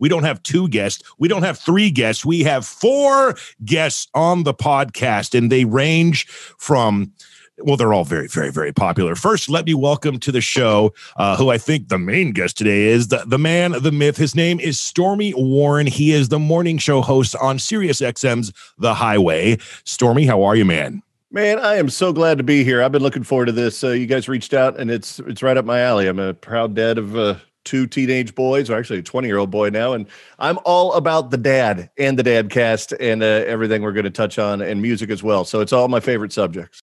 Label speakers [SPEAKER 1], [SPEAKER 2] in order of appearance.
[SPEAKER 1] We don't have two guests. We don't have three guests. We have four guests on the podcast, and they range from well, they're all very, very, very popular. First, let me welcome to the show, uh, who I think the main guest today is the, the man, the myth. His name is Stormy Warren. He is the morning show host on Sirius XM's The Highway. Stormy, how are you, man?
[SPEAKER 2] Man, I am so glad to be here. I've been looking forward to this. Uh, you guys reached out, and it's it's right up my alley. I'm a proud dad of uh, two teenage boys, or actually a 20 year old boy now. And I'm all about the dad and the dad cast and uh, everything we're going to touch on and music as well. So it's all my favorite subjects.